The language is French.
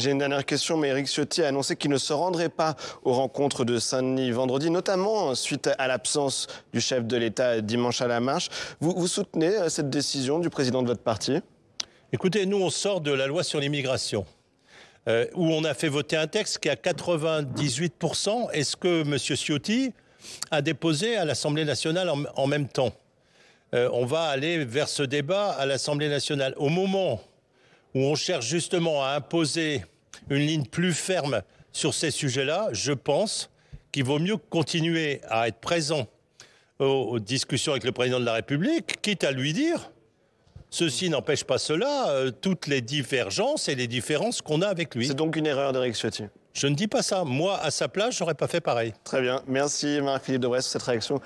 J'ai une dernière question, mais Eric Ciotti a annoncé qu'il ne se rendrait pas aux rencontres de Saint-Denis vendredi, notamment suite à l'absence du chef de l'État dimanche à la marche. Vous, soutenez euh, cette décision du président de votre parti Écoutez, nous, on sort de la loi sur l'immigration. Euh, où on a fait voter un texte qui a 98%. Est-ce que M. Ciotti a déposé à l'Assemblée nationale en, même temps euh, On va aller vers ce débat à l'Assemblée nationale. Au moment où on cherche justement à imposer une ligne plus ferme sur ces sujets-là, je pense qu'il vaut mieux continuer à être présent aux, discussions avec le président de la République, quitte à lui dire Ceci n'empêche pas cela, euh, toutes les divergences et les différences qu'on a avec lui. C'est donc une erreur d'Éric Ciotti. Je ne dis pas ça. Moi, à sa place, j'aurais pas fait pareil. Très bien. Merci Marc-Philippe de Brest, cette réaction.